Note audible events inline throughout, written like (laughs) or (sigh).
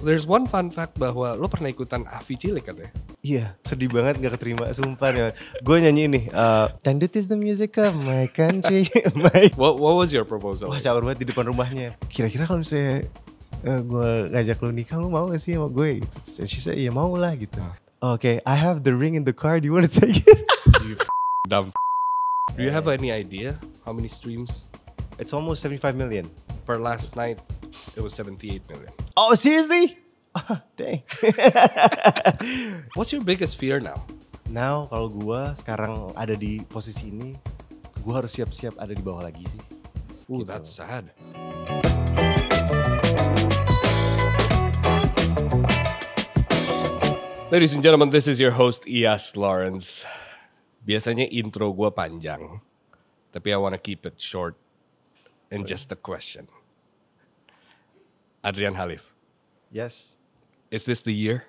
There's one fun fact bahwa lo pernah ikutan Avi Cilik katanya. Iya, sedih banget gak keterima, sumpah ya. Gue nyanyi ini, uh, eh, Dangdut is the music of my country. (laughs) my... What, what was your proposal? Wah, caur banget di depan rumahnya. Kira-kira kalau misalnya uh, eh, gue ngajak lo nikah, lo mau gak sih sama gue? And she said, iya mau lah gitu. Huh. Ah. Oke, okay, I have the ring in the car, do you wanna take it? (laughs) you dumb Do you have any idea how many streams? It's almost 75 million. Per last night it was 78 million. Oh, seriously? (laughs) Oh, dang. (laughs) What's your biggest fear now? Now, kalau gue sekarang ada di posisi ini, gue harus siap-siap ada di bawah lagi sih. Oh, gitu. that's sad. Ladies and gentlemen, this is your host Ias Lawrence. Biasanya intro gue panjang, tapi I wanna keep it short and just a question. Adrian Halif. Yes. Is this the year?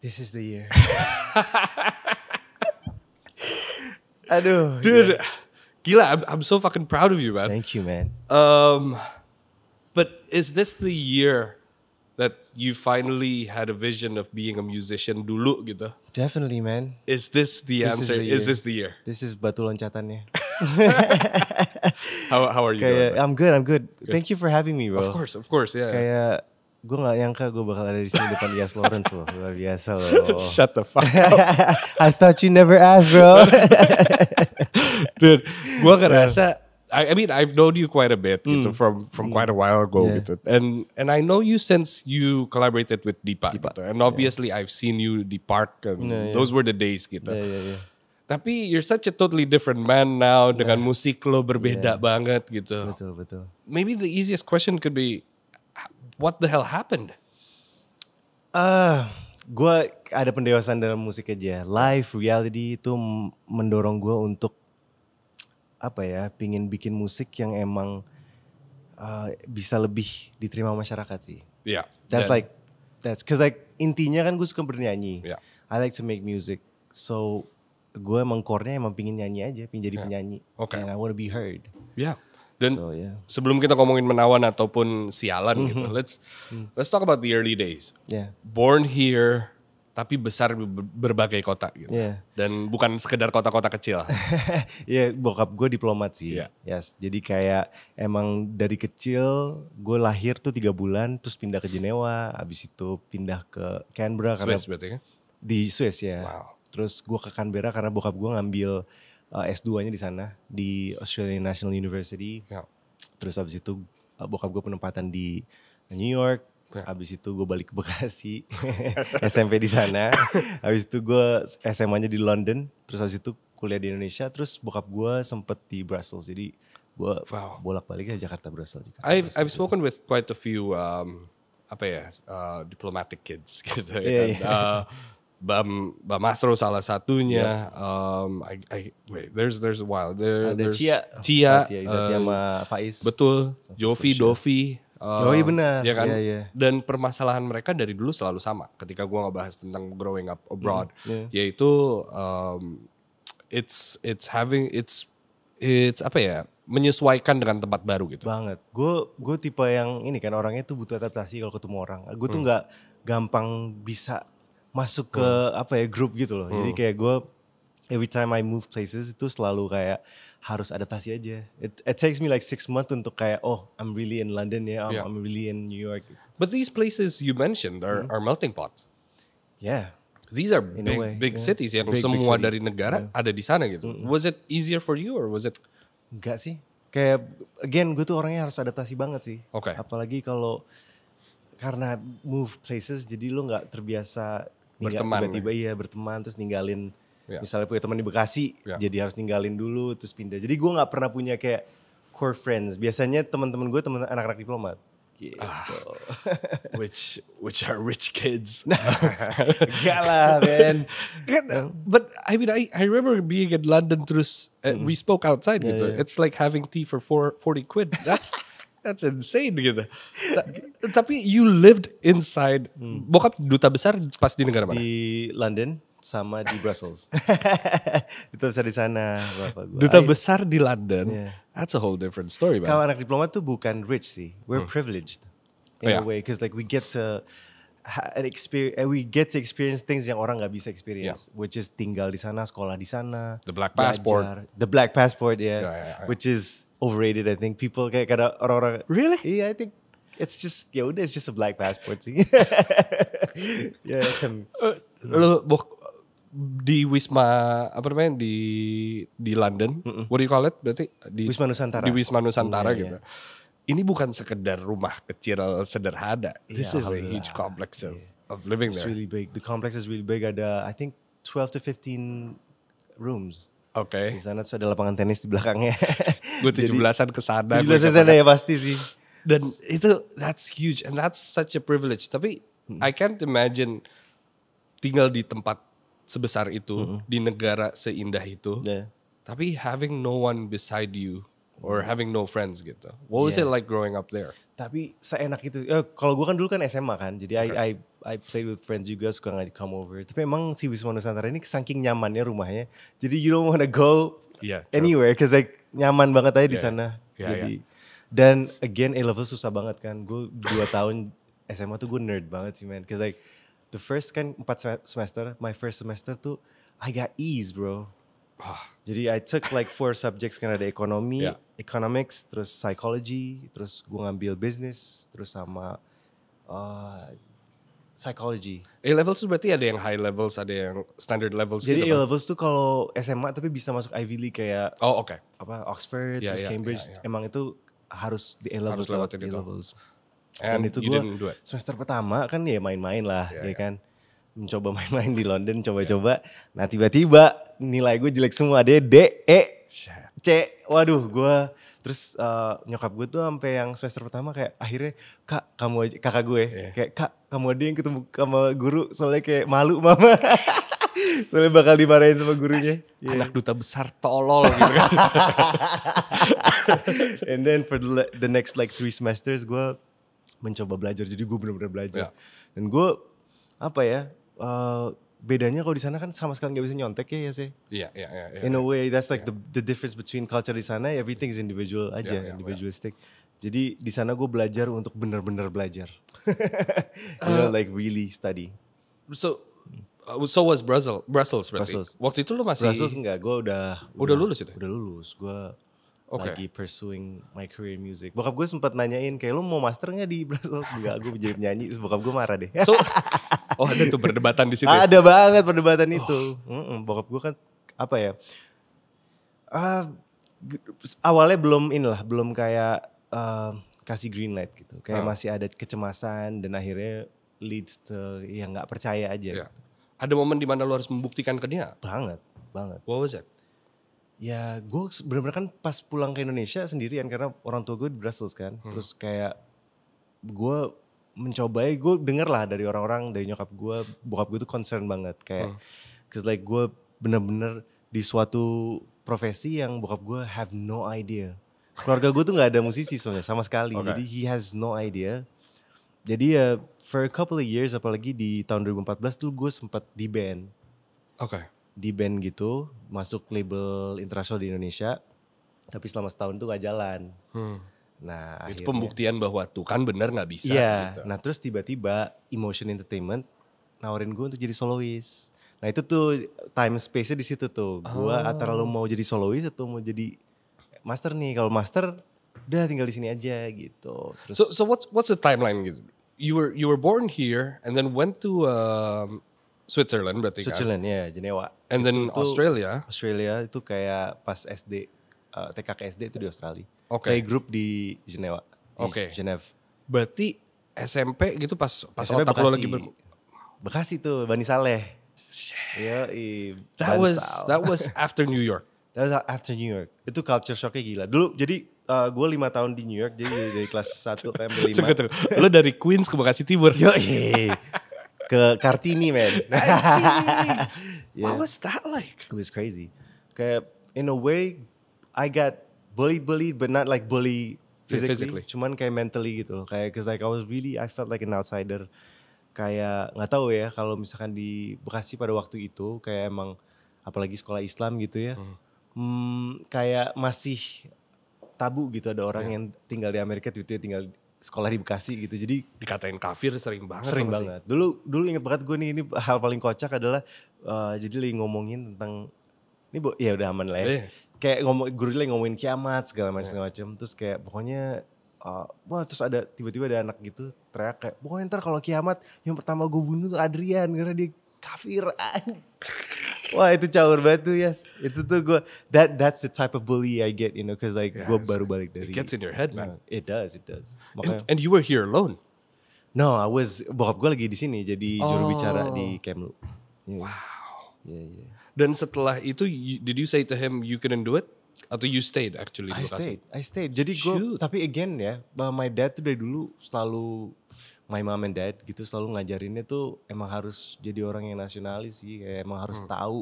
This is the year. (laughs) I know, Dude, yeah. gila, I'm, I'm so fucking proud of you, man. Thank you, man. Um, but is this the year that you finally had a vision of being a musician dulu gitu? Definitely, man. Is this the this answer? Is, the is, this the year? This is batu loncatannya. (laughs) (laughs) How, how are you kayak, doing? I'm good, I'm good. good. Thank you for having me, bro. Of course, of course, yeah. Kaya, gue gak nyangka gue bakal ada di sini depan Yas Lawrence loh. Luar biasa loh. Oh, oh. Shut the fuck up. (laughs) I thought you never asked, bro. (laughs) Dude, gue ngerasa I, I mean I've known you quite a bit mm. gitu, from from mm. quite a while ago yeah. gitu. And and I know you since you collaborated with Deepa, Deepa. gitu. And obviously yeah. I've seen you Deepak, and yeah, those were the days gitu. Yeah, yeah, yeah. Tapi you're such a totally different man now yeah. dengan musik lo berbeda yeah. banget gitu. Betul betul. Maybe the easiest question could be what the hell happened? Ah, uh, gue ada pendewasaan dalam musik aja. Ya. Life reality itu mendorong gue untuk apa ya, pingin bikin musik yang emang uh, bisa lebih diterima masyarakat sih. Yeah. That's yeah. like that's cause like intinya kan gue suka bernyanyi. Yeah. I like to make music. So gue emang core-nya emang pingin nyanyi aja, pingin jadi yeah. penyanyi. Okay. And I wanna be heard. Ya. Yeah. Dan so, yeah. sebelum kita ngomongin menawan ataupun sialan gitu, mm-hmm. mm -hmm. gitu, let's let's talk about the early days. Yeah. Born here, tapi besar berbagai kota gitu. Yeah. Dan bukan sekedar kota-kota kecil. Iya, (laughs) yeah, bokap gue diplomat sih. Yeah. Yes, jadi kayak emang dari kecil gue lahir tuh tiga bulan, terus pindah ke Jenewa, abis itu pindah ke Canberra. Swiss karena berarti kan? Di Swiss ya. Wow. Terus gue ke Canberra karena bokap gue ngambil uh, eh, S2-nya di sana di Australian National University. Yeah. Terus abis itu uh, bokap gue penempatan di New York. Yeah. Abis itu gue balik ke Bekasi SMP (laughs) (laughs) di sana. Abis itu gue SMA-nya di London. Terus abis itu kuliah di Indonesia. Terus bokap gue sempet di Brussels. Jadi gue wow. bolak-balik ya Jakarta Brussels. juga I've Brussels, I've gitu. spoken with quite a few um, apa ya uh, diplomatic kids (laughs) gitu yeah, dan, Yeah. Uh, Bam Bam Astro salah satunya. Yep. Um, I, I, wait, there's there's a while. There, Ada Cia, Cia, Cia uh, sama Faiz. Betul. so, Jovi, Scotia. Dovi. Uh, oh iya benar. Ya kan. Yeah, yeah. Dan permasalahan mereka dari dulu selalu sama. Ketika gue ngebahas tentang growing up abroad, mm, yeah. yaitu um, it's it's having it's it's apa ya menyesuaikan dengan tempat baru gitu. Banget. Gue gue tipe yang ini kan orangnya tuh butuh adaptasi kalau ketemu orang. Gue tuh hmm. nggak hmm. gampang bisa masuk ke hmm. apa ya grup gitu loh. Hmm. Jadi kayak gue every time I move places itu selalu kayak harus adaptasi aja. It, it takes me like six months untuk kayak oh I'm really in London ya, yeah. I'm, yeah. I'm really in New York. But these places you mentioned are, hmm. are melting pot. Yeah. These are in big way, big yeah. cities yang big, semua big cities. dari negara yeah. Hmm. ada di sana gitu. Mm -hmm. Was it easier for you or was it? Enggak sih. Kayak again gue tuh orangnya harus adaptasi banget sih. Oke. Okay. Apalagi kalau karena move places jadi lo nggak terbiasa berteman tiba-tiba ya. berteman terus ninggalin yeah. misalnya punya teman di Bekasi yeah. jadi harus ninggalin dulu terus pindah jadi gue nggak pernah punya kayak core friends biasanya teman-teman gue teman anak-anak diplomat gitu. Ah, (laughs) which which are rich kids. Nah, Gak lah, man. but I mean, I, I remember being in London terus uh, mm. we hmm. spoke outside yeah, gitu. Yeah. Iya. It's like having tea for four, 40 quid. That's That's insane gitu. Ta tapi you lived inside. Hmm. Bokap duta besar pas di negara mana? Di London sama di Brussels. (laughs) duta besar di sana. Bapak gua. Duta besar di London. Yeah. That's a whole different story. Kalau anak diplomat tuh bukan rich sih. We're hmm. privileged in yeah. a way because like we get to an experience and we get to experience things yang orang nggak bisa experience yeah. which is tinggal di sana sekolah di sana the black belajar, passport the black passport ya yeah, yeah, yeah, yeah. which is overrated I think people kayak kada orang-orang really yeah I think it's just ya udah it's just a black passport sih (laughs) ya yeah, uh, di Wisma apa namanya di di London mm -mm. what do you call it berarti di Wisma Nusantara di Wisma Nusantara yeah, iya. gitu yeah. Ini bukan sekedar rumah kecil sederhana. Yeah, This is a huge complex of, yeah. of living it's there. It's really big. The complex is really big. Ada I think 12 to 15 rooms. Oke. Okay. Di sana tuh ada lapangan tenis di belakangnya. (laughs) Gue tujuh belasan ke sana. Tujuh belasan sana ya pasti sih. Dan itu that's huge and that's such a privilege. Tapi hmm. I can't imagine tinggal di tempat sebesar itu hmm. di negara seindah itu. Yeah. Tapi having no one beside you or having no friends gitu. What was yeah. it like growing up there? Tapi seenak itu. Eh, kalau gue kan dulu kan SMA kan, jadi okay. I, I I played with friends juga suka nggak come over. Tapi emang si Wisma Nusantara ini saking nyamannya rumahnya. Jadi you don't wanna go yeah, anywhere cause like nyaman banget aja yeah, di sana. Yeah, Jadi yeah. dan again A level susah banget kan. Gue dua tahun SMA tuh gue nerd banget sih man. Cause like the first kan empat semester, my first semester tuh I got ease bro. Ah. Jadi I took like four subjects kan ada ekonomi, yeah. economics, terus psychology, terus gue ngambil business, terus sama uh, psychology. A levels tuh berarti ada yang high levels, ada yang standard levels. Jadi gitu A levels tuh kalau SMA tapi bisa masuk Ivy League kayak oh oke okay. apa Oxford yeah, terus yeah, Cambridge yeah, yeah. emang itu harus di A levels harus lewatin A levels. And Dan itu gue semester pertama kan ya main-main lah yeah, ya yeah. Ya. kan mencoba main-main di London ya. coba-coba. Yeah. Nah tiba-tiba nilai gue jelek semua ada D E C. Waduh gue terus uh, nyokap gue tuh sampai yang semester pertama kayak akhirnya kak kamu aja kakak gue yeah. kayak kak kamu aja yang ketemu sama guru soalnya kayak malu (laughs) mama soalnya bakal dimarahin sama gurunya As, iya. yeah. anak duta besar tolol gitu kan (laughs) and then for the, the next like three semesters gue mencoba belajar jadi gue benar-benar belajar yeah. dan gue apa ya uh, bedanya kalau di sana kan sama sekali nggak bisa nyontek ya ya sih. Iya iya iya. iya. In a way that's like yeah. the the difference between culture di sana everything is individual iya, aja yeah, yeah, individualistic. Yeah. Jadi di sana gue belajar untuk benar-benar belajar. (laughs) you know, uh, like really study. So uh, so was Brussels Brussels berarti. Brussels. Waktu itu lo masih Brussels enggak, gue udah, udah lulus itu. Udah lulus. Gue okay. lagi pursuing my career music. Bokap gue sempat nanyain kayak lo mau master nggak di Brussels? Enggak, gue jadi penyanyi. Terus bokap gue marah deh. So (laughs) oh ada tuh perdebatan di situ. Ya? Ada banget perdebatan oh. itu. Mm -mm, bokap gue kan apa ya? Uh, awalnya belum in lah, belum kayak uh, kasih green light gitu. Kayak uh. masih ada kecemasan dan akhirnya leads to yang nggak percaya aja. Yeah. Gitu. Ada momen dimana lo harus membuktikan ke dia? Banget, banget. What was it? Ya gue bener-bener kan pas pulang ke Indonesia sendirian karena orang tua gue di Brussels kan. Hmm. Terus kayak gue mencobai gue denger lah dari orang-orang dari nyokap gue bokap gue tuh concern banget kayak hmm. cause like gue bener-bener di suatu profesi yang bokap gue have no idea keluarga gue tuh nggak ada musisi soalnya sama sekali okay. jadi he has no idea jadi ya uh, for a couple of years apalagi di tahun 2014 tuh gue sempat di band okay. di band gitu masuk label internasional di Indonesia tapi selama setahun tuh gak jalan hmm Nah, itu akhirnya, pembuktian bahwa tuh kan bener nggak bisa. Iya. Gitu. Nah terus tiba-tiba Emotion Entertainment nawarin gue untuk jadi solois. Nah itu tuh time space-nya di situ tuh. Gue oh. antara lo mau jadi solois atau mau jadi master nih. Kalau master udah tinggal di sini aja gitu. Terus, so, so what's what's the timeline gitu? You were you were born here and then went to um, Switzerland berarti Switzerland, kan? Switzerland ya, yeah, Jenewa. And itu, then Australia. Australia itu kayak pas SD, uh, TK ke SD itu di Australia okay. play group di Jenewa. Oke. Okay. Geneva. Berarti SMP gitu pas pas SMP otak Bekasi. lo lagi ber... Bekasi tuh Bani Saleh. Yo, that was that was after New York. (laughs) that was after New York. Itu culture shocknya gila. Dulu jadi uh, eh, gue lima tahun di New York jadi dari, dari kelas (laughs) satu sampai lima. Tunggu, tunggu. Lo dari Queens ke Bekasi Timur. Yo, ke Kartini man. (laughs) yeah. What was that like? It was crazy. Kayak in a way I got bully-bully, but not like bully physically, yeah, physically. cuman kayak mentally gitu loh kayak cause like I was really I felt like an outsider kayak nggak tahu ya kalau misalkan di Bekasi pada waktu itu kayak emang apalagi sekolah Islam gitu ya hmm. Hmm, kayak masih tabu gitu ada orang yeah. yang tinggal di Amerika tweetnya tinggal sekolah di Bekasi gitu jadi dikatain kafir sering banget sering banget sih? dulu dulu inget banget gue nih ini hal paling kocak adalah uh, jadi lagi ngomongin tentang ini bu ya udah aman lah ya. Yeah. Kayak ngomong guru lagi ngomongin kiamat segala macam yeah. macam terus kayak pokoknya uh, wah terus ada tiba-tiba ada anak gitu teriak kayak pokoknya ntar kalau kiamat yang pertama gue bunuh tuh Adrian karena dia kafir. (laughs) Wah itu caur banget tuh yes. Itu tuh gue that that's the type of bully I get you know cause like yeah, gue baru balik dari. It gets in your head man. Uh, it does it does. Makanya, and, and you were here alone. No, I was bokap gue lagi di sini jadi oh. juru bicara di oh. Kemlu. Yeah. Wow. Yeah, yeah. Dan setelah itu, you, did you say to him you couldn't do it? Atau you stayed actually? I stayed, I stayed. Jadi gue, tapi again ya, uh, my dad tuh dari dulu selalu my mom and dad gitu selalu ngajarinnya tuh emang harus jadi orang yang nasionalis sih kayak emang harus hmm. tahu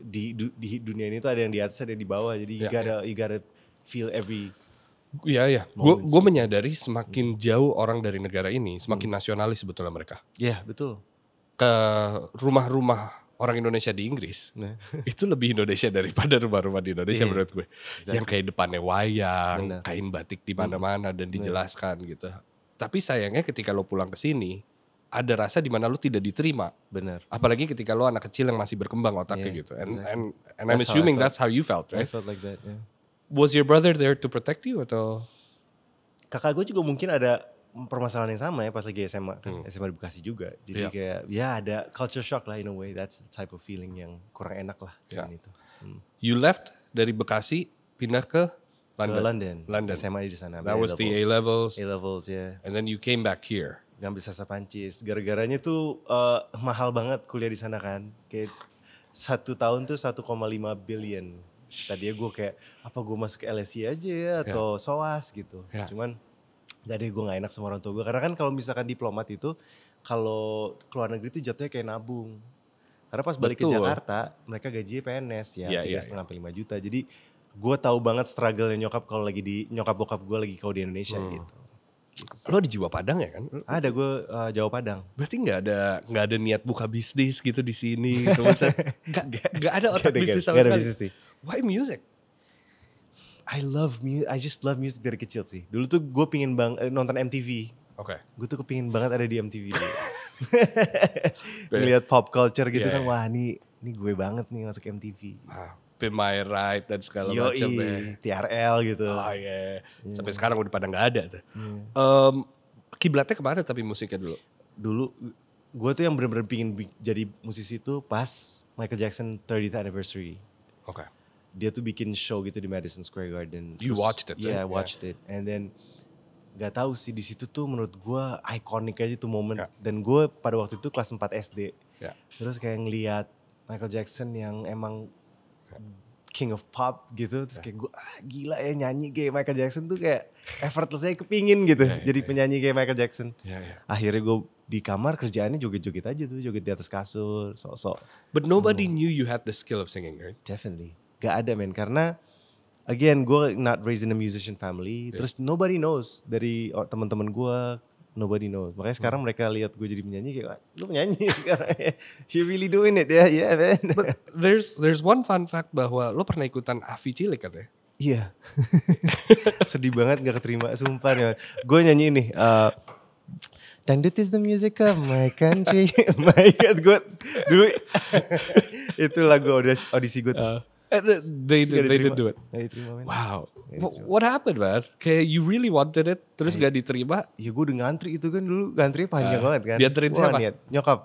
di, di di dunia ini tuh ada yang di atas ada yang di bawah jadi yeah, you ya, gotta yeah. you gotta feel every Iya ya, gue ya. gue menyadari semakin hmm. jauh orang dari negara ini, semakin hmm. nasionalis sebetulnya mereka. Iya yeah, betul. Ke rumah-rumah orang Indonesia di Inggris nah. (laughs) itu lebih Indonesia daripada rumah-rumah di Indonesia yeah. menurut gue exactly. yang kayak depannya wayang Benar. kain batik di mana-mana dan dijelaskan Benar. gitu tapi sayangnya ketika lo pulang ke sini ada rasa di mana lo tidak diterima benar apalagi ketika lo anak kecil yang masih berkembang otaknya yeah, gitu and exactly. and and that's I'm assuming how that's how you felt right I felt like that yeah was your brother there to protect you atau kakak gue juga mungkin ada permasalahan yang sama ya pas lagi SMA kan hmm. SMA di Bekasi juga jadi yeah. kayak ya ada culture shock lah in a way that's the type of feeling yang kurang enak lah yeah. dengan itu hmm. you left dari Bekasi pindah ke London ke London, London. SMA di sana that was the A levels A levels yeah and then you came back here ngambil sasa Pancis gara-garanya tuh uh, mahal banget kuliah di sana kan kayak satu tahun tuh 1,5 billion tadi gue kayak apa gue masuk LSI aja ya iya. atau yeah. SOAS gitu yeah. cuman nggak deh gue gak enak sama orang tua gue karena kan kalau misalkan diplomat itu kalau keluar negeri itu jatuhnya kayak nabung karena pas balik Betul. ke Jakarta mereka gaji PNS ya iya, iya, tiga setengah iya. sampai lima juta jadi gue tahu banget struggle nyokap kalau lagi di nyokap bokap gue lagi kau di Indonesia hmm. gitu, gitu Lo di Jawa Padang ya kan? Ada gue uh, Jawa Padang. Berarti nggak ada nggak ada niat buka bisnis gitu di sini gitu. Maksudnya, gak, ada otak bisnis sama gak ada sekali. Bisnis sih. Why music? I love music, I just love music dari kecil sih. Dulu tuh gue pingin bang eh, nonton MTV. Oke. Okay. Gue tuh kepingin banget ada di MTV. Melihat (laughs) (laughs) iya. pop culture gitu yeah, kan, yeah. wah ini ini gue banget nih masuk MTV. Ah, Be My Right dan segala macam ya. TRL gitu. Oh iya. Yeah. yeah. Sampai sekarang udah pada nggak ada tuh. Yeah. Iya. Um, kiblatnya kemana tapi musiknya dulu? Dulu gue tuh yang bener-bener pingin jadi musisi tuh pas Michael Jackson 30th anniversary. Oke. Okay dia tuh bikin show gitu di Madison Square Garden. Terus, you watched it? Yeah, right? I watched yeah. it. And then gak tahu sih di situ tuh menurut gue ikonik aja tuh momen. Yeah. Dan gue pada waktu itu kelas 4 SD. Yeah. Terus kayak ngeliat Michael Jackson yang emang yeah. King of Pop gitu. Terus yeah. kayak gue ah, gila ya nyanyi kayak Michael Jackson tuh kayak effortlessnya kepingin gitu. Yeah, yeah, jadi yeah. penyanyi kayak Michael Jackson. Yeah, yeah. Akhirnya gue di kamar kerjaannya joget-joget aja tuh, joget di atas kasur, sok-sok. But nobody hmm. knew you had the skill of singing, right? Definitely. Gak ada men karena again gue not raised in a musician family. Yeah. Terus nobody knows dari teman-teman gue nobody knows. Makanya hmm. sekarang mereka lihat gue jadi menyanyi kayak lu menyanyi (laughs) sekarang. Ya. She really doing it ya, yeah, (laughs) yeah man. But there's there's one fun fact bahwa lo pernah ikutan Avi Cilik kan, ya Iya. (laughs) Sedih banget gak keterima sumpah nih. Gue nyanyi ini uh, Dangdut is the music of my country. my god, gue dulu itu lagu audisi gue Uh And they they did do it. Gak diterima, Wow. diterima. What happened, man? Kayak you really wanted it, terus Ay, gak diterima? Ya gue udah ngantri itu kan dulu, ngantri panjang uh, banget kan. Dianterin siapa? nyokap.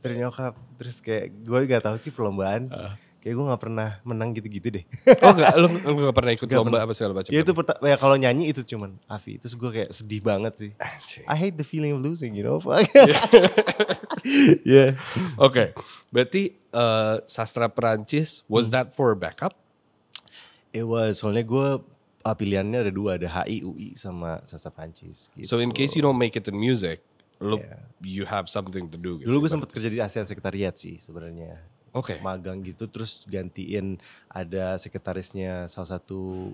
Terus nyokap. Terus kayak gue gak tau sih perlombaan. Uh kayak gue gak pernah menang gitu-gitu deh. Oh gak lu, lu gak pernah ikut gak lomba pernah. apa segala macam. Ya itu ya kalau nyanyi itu cuman Avi. Terus gue kayak sedih banget sih. I hate the feeling of losing, you know. (laughs) yeah. yeah. Oke, okay. berarti uh, sastra Perancis was hmm. that for backup? It was. Soalnya gue uh, ah, pilihannya ada dua, ada HI, UI sama sastra Perancis. Gitu. So in case you don't make it in music, lu yeah. you have something to do. Gitu. Dulu gue sempet kerja di ASEAN Sekretariat sih sebenarnya okay. magang gitu terus gantiin ada sekretarisnya salah satu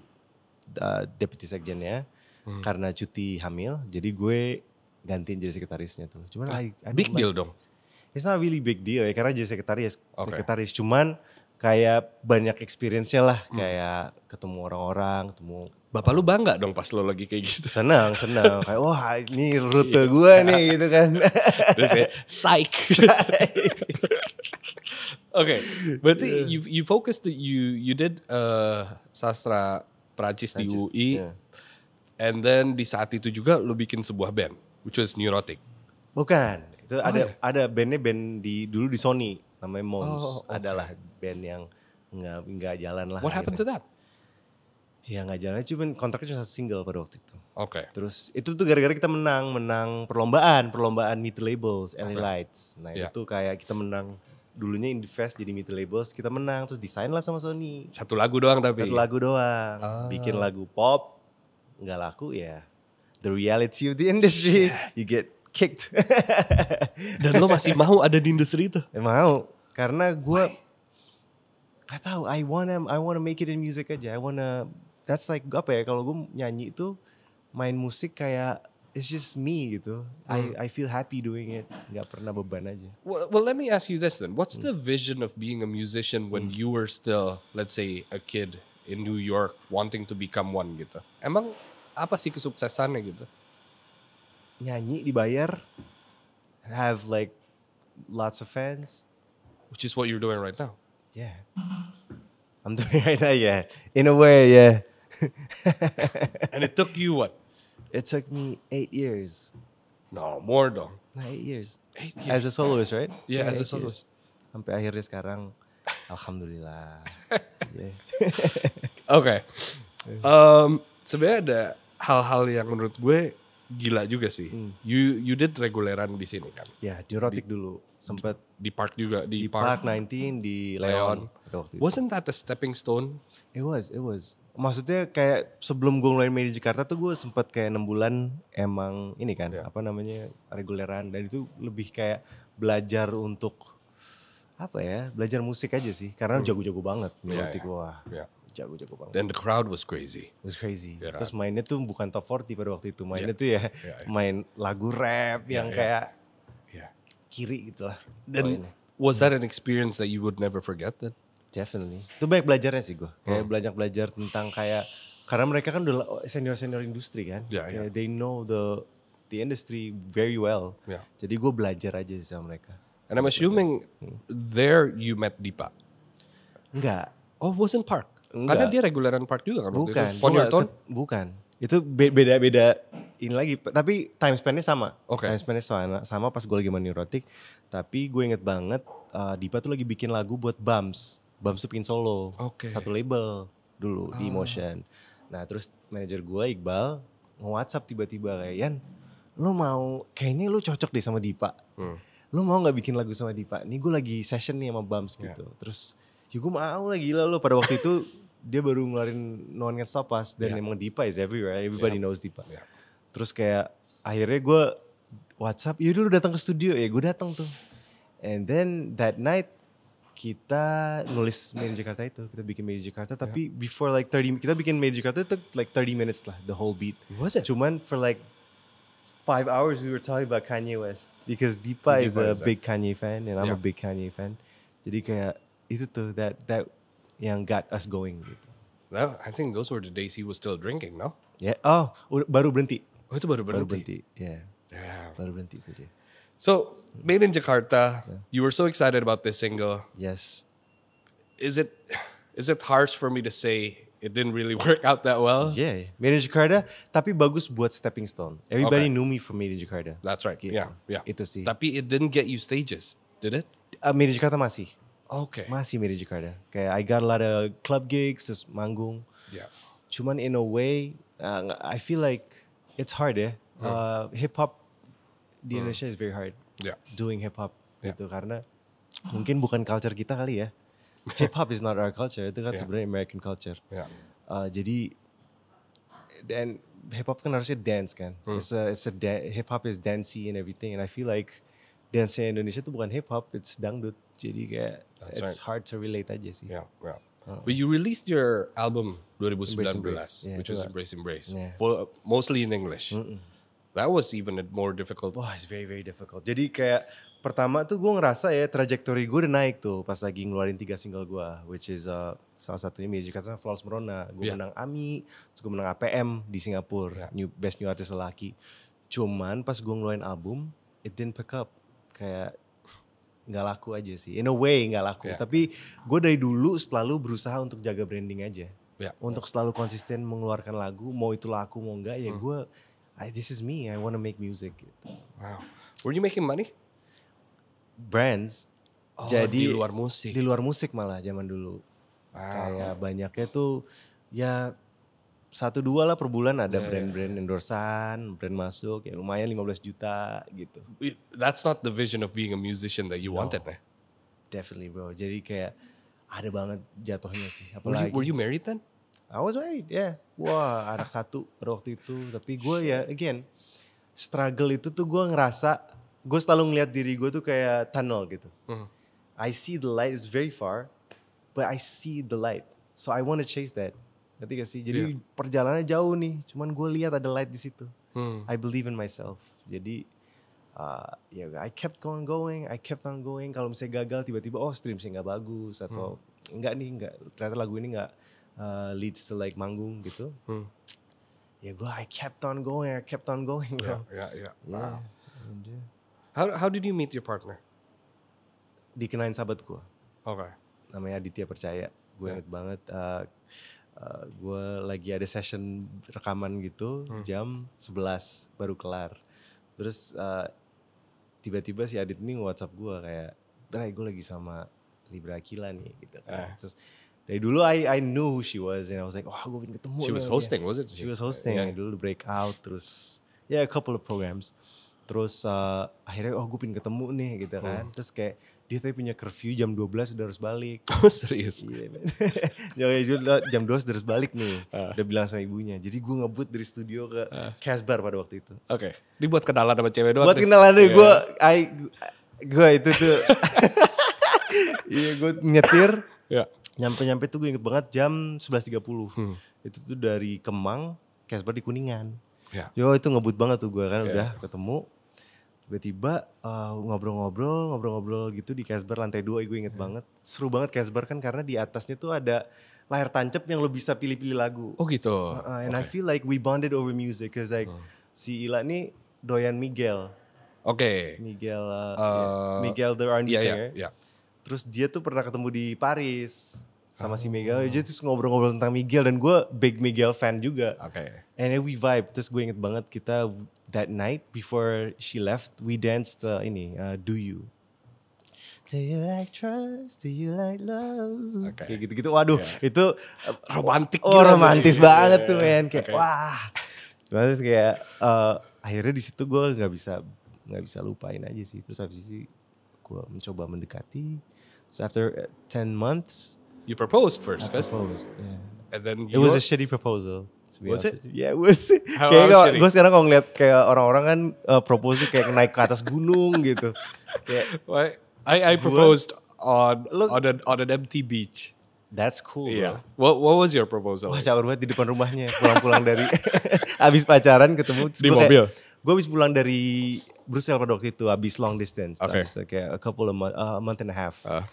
uh, deputy sekjennya hmm. karena cuti hamil jadi gue gantiin jadi sekretarisnya tuh cuman ah, I, I big deal dong it's not really big deal ya karena jadi sekretaris okay. sekretaris cuman kayak banyak experience-nya lah hmm. kayak ketemu orang-orang ketemu Bapak lu bangga dong pas lo lagi kayak gitu. Senang, senang. (laughs) kayak wah ini rute iya. gue nih gitu kan. (laughs) Terus kayak psych. (laughs) okay. berarti yeah. you you focused you you did uh, sastra prancis di UI, yeah. and then di saat itu juga lo bikin sebuah band, which was Neurotic. Bukan, itu oh, ada yeah. ada bandnya band di dulu di Sony namanya Mons, oh, oh, oh okay. adalah band yang nggak nggak jalan lah. What happened to that? Ya nggak jalan, cuma kontraknya cuma satu single pada waktu itu. Oke. Okay. Terus itu tuh gara-gara kita menang, menang perlombaan, perlombaan mid labels, early okay. Lights. Nah yeah. itu kayak kita menang dulunya invest jadi mid labels kita menang terus desain lah sama Sony satu lagu doang tapi satu lagu doang ah. bikin lagu pop nggak laku ya the reality of the industry yeah. you get kicked (laughs) dan lo masih mau ada di industri itu ya, mau karena gue nggak tahu I wanna I wanna make it in music aja I wanna that's like apa ya kalau gue nyanyi itu main musik kayak it's just me gitu. Mm. I hmm. I feel happy doing it. Gak pernah beban aja. Well, well let me ask you this then. What's mm. the vision of being a musician when mm. you were still, let's say, a kid in New York wanting to become one gitu? Emang apa sih kesuksesannya gitu? Nyanyi dibayar, have like lots of fans, which is what you're doing right now. Yeah, I'm doing (laughs) right now. Yeah, in a way, yeah. (laughs) and it took you what It took me eight years. No, more dong. Nah, eight years. Eight years. As a soloist, right? Yeah, yeah as a soloist. Years. Sampai akhirnya sekarang, alhamdulillah. Oke. (laughs) okay. (laughs) Um, Sebenarnya ada hal-hal yang menurut gue gila juga sih. Hmm. You you did reguleran di sini kan? Ya, di Rotik di, dulu. sempet di park juga di, di park. 19 di Leon. Leon. Wasn't that a stepping stone? It was, it was. Maksudnya kayak sebelum gue ngeluarin media Jakarta tuh gue sempet kayak enam bulan emang ini kan yeah. apa namanya reguleran dan itu lebih kayak belajar untuk apa ya belajar musik aja sih karena hmm. jago-jago hmm. banget yeah, yeah. wah yeah jago-jago banget. Dan the crowd was crazy. It was crazy. Yeah. Kan? Terus mainnya tuh bukan top 40 pada waktu itu, mainnya yeah. tuh ya yeah, yeah. main lagu rap ya, yang yeah. kayak yeah. kiri gitu lah. Dan was that an experience that you would never forget then? Definitely. Itu banyak belajarnya sih gue. Kayak hmm. banyak belajar tentang kayak karena mereka kan udah senior-senior industri kan. Yeah, yeah. They know the the industry very well. Yeah. Jadi gue belajar aja sih sama mereka. And I'm assuming hmm. there you met Dipa. Enggak. Oh, wasn't Park? Enggak. Karena dia reguleran park juga kan? Bukan. Itu. Bukan. Ke, bukan. Itu beda-beda ini lagi. Tapi time span-nya sama. Okay. Time span sama, sama pas gue lagi main neurotic Tapi gue inget banget uh, Dipa tuh lagi bikin lagu buat bums bums tuh bikin solo. Okay. Satu label dulu oh. di emotion ah. Nah terus manajer gue Iqbal nge-whatsapp tiba-tiba kayak Yan lo mau kayaknya lo cocok deh sama Dipa. Hmm. Lo mau gak bikin lagu sama Dipa? ini gue lagi session nih sama Bams yeah. gitu. Ya. Terus ya gue mau lah gila lo pada waktu itu dia baru ngeluarin no one can stop us dan yeah. emang Dipa is everywhere everybody yeah. knows Dipa yeah. terus kayak akhirnya gue WhatsApp yaudah lo datang ke studio ya gue datang tuh and then that night kita nulis Made Jakarta itu kita bikin Made Jakarta iya. tapi yeah. before like 30 kita bikin Made Jakarta itu like 30 minutes lah the whole beat was it cuman for like five hours we were talking about Kanye West because Deepa, Deepa is a is big Kanye fan and I'm a big Kanye fan jadi kayak itu tuh that that yang got us going gitu. Well, I think those were the days he was still drinking, no? Yeah. Oh, oh baru berhenti. Oh, itu baru berhenti. Baru berhenti. Yeah. yeah. Baru berhenti itu dia. So, made in Jakarta, yeah. you were so excited about this single. Yes. Is it is it harsh for me to say it didn't really (laughs) work out that well? Yeah. Made in Jakarta, tapi bagus buat stepping stone. Everybody okay. knew me from Made in Jakarta. That's right. Gitu. Yeah. Yeah. Itu sih. Tapi it didn't get you stages, did it? Uh, Made in Jakarta masih. Oke. Okay. Masih mirip Jakarta. Kayak I got a lot of club gigs, terus manggung. Yeah. Cuman in a way, uh, I feel like it's hard ya. Hmm. Uh, hip hop di hmm. Indonesia is very hard. Yeah. Doing hip hop yeah. itu karena mungkin bukan culture kita kali ya. (laughs) hip hop is not our culture. Itu kan yeah. sebenarnya American culture. Yeah. Uh, jadi dan hip hop kan harusnya dance kan. Hmm. It's a, it's a hip hop is dancey and everything and I feel like dance Indonesia itu bukan hip hop, it's dangdut. Jadi kayak That's it's right. hard to relate aja sih. Yeah, yeah. Oh. But you released your album 2019, Embrace, Embrace. Yeah, which was Embrace Embrace, yeah. for, mostly in English. Mm -mm. That was even more difficult. Wah, oh, it's very very difficult. Jadi kayak pertama tuh gue ngerasa ya trajektori gue udah naik tuh pas lagi ngeluarin tiga single gue which is uh, salah satunya Magic Carson Flawless Merona gue yeah. menang AMI terus gue menang APM di Singapura yeah. new best new artist lelaki cuman pas gue ngeluarin album it didn't pick up kayak nggak laku aja sih. In a way nggak laku. Yeah. Tapi gue dari dulu selalu berusaha untuk jaga branding aja. Yeah. Untuk selalu konsisten mengeluarkan lagu, mau itu laku mau enggak ya hmm. gue this is me. I want to make music. Gitu. Wow. Were you making money? Brands. Oh, jadi di luar musik. Di luar musik malah zaman dulu. Wow. Kayak banyaknya tuh ya satu dua lah per bulan ada brand-brand yeah. endorsan, brand masuk ya lumayan 15 juta gitu. That's not the vision of being a musician that you no. wanted, man. Definitely, bro. Jadi kayak ada banget jatuhnya sih. Apalagi Were you, were you married then? I was married, yeah. Wah, anak satu waktu itu. Tapi gue ya again struggle itu tuh gue ngerasa gue selalu ngeliat diri gue tuh kayak tunnel gitu. Mm. I see the light is very far, but I see the light. So I want to chase that. Ngerti gak sih? Jadi yeah. perjalanannya jauh nih, cuman gue lihat ada light di situ. Hmm. I believe in myself. Jadi uh, ya yeah, I kept on going, I kept on going. Kalau misalnya gagal tiba-tiba oh stream sih nggak bagus atau hmm. enggak nih enggak ternyata lagu ini nggak uh, leads to like manggung gitu. Hmm. Ya gue I kept on going, I kept on going. Ya ya ya. Wow. How how did you meet your partner? Dikenain sahabat gue. Oke. Okay. Namanya Aditya Percaya. Gue yeah. inget banget. Uh, Eh, gue lagi ada session rekaman gitu hmm. jam 11 baru kelar terus tiba eh, tiba-tiba si Adit nih WhatsApp gue kayak Bray gue lagi sama Libra Akila nih gitu kan. Uh. terus dari dulu I I knew who she was and I was like oh gue pengen ketemu she was hosting was it she was hosting yeah. dulu breakout terus ya yeah, a couple of programs terus uh, akhirnya oh gue pengen ketemu nih gitu kan hmm. terus kayak dia tadi punya curfew jam 12 udah harus balik. (laughs) Oh serius? Iya. (laughs) Yeah, ya, jam 12 udah harus balik nih. Uh. Udah bilang sama ibunya. Jadi gue ngebut dari studio ke uh. Casbar pada waktu itu. Oke. Okay. buat kenalan sama cewek doang. Buat kenalan deh yeah. gue. Gue itu tuh. (laughs) Iya yeah, gue nyetir. Yeah. Nyampe-nyampe tuh gue inget banget jam 11.30. Hmm. Itu tuh dari Kemang, Casbar di Kuningan. Yeah. Yo itu ngebut banget tuh gue kan yeah. udah ketemu tiba-tiba ngobrol eh, ngobrol-ngobrol ngobrol-ngobrol gitu di Casper lantai dua gue inget hmm. banget seru banget Casper kan karena di atasnya tuh ada layar tancap yang lo bisa pilih-pilih lagu oh gitu uh, and okay. I feel like we bonded over music cause like oh. si Ila nih doyan Miguel oke okay. Miguel uh, uh, eh, yeah. Miguel the R&B yeah, iya, singer yeah, yeah. terus dia tuh pernah ketemu di Paris sama oh. si ah. Miguel jadi terus ngobrol-ngobrol tentang Miguel dan gue big Miguel fan juga. Oke. Okay. And then we vibe terus gue inget banget kita that night before she left, we danced uh, ini uh, Do You. Do you like trust? Do you like love? Okay. Kayak gitu-gitu. Waduh, yeah. itu uh, romantik. Oh, romantis banget yeah. tuh, men. Kayak okay. wah. Terus kayak uh, akhirnya di situ gue nggak bisa nggak bisa lupain aja sih. Terus habis itu gue mencoba mendekati. So after 10 uh, months, you proposed first, I kan? proposed. Yeah. And then it was a shitty proposal. What's it? Ya gue sih. Kayak gue sekarang kalau ngeliat kayak orang-orang kan uh, eh, propose kayak naik ke atas gunung gitu. Kayak, well, I I proposed gua, on look, on an on an empty beach. That's cool. Yeah. Bro. What What was your proposal? Wah, caur banget di depan rumahnya. Pulang-pulang dari (laughs) abis pacaran ketemu di gua mobil. Gue abis pulang dari Brussels pada waktu itu abis long distance. Okay. Terus, kayak a couple of month, uh, month and a half. Uh.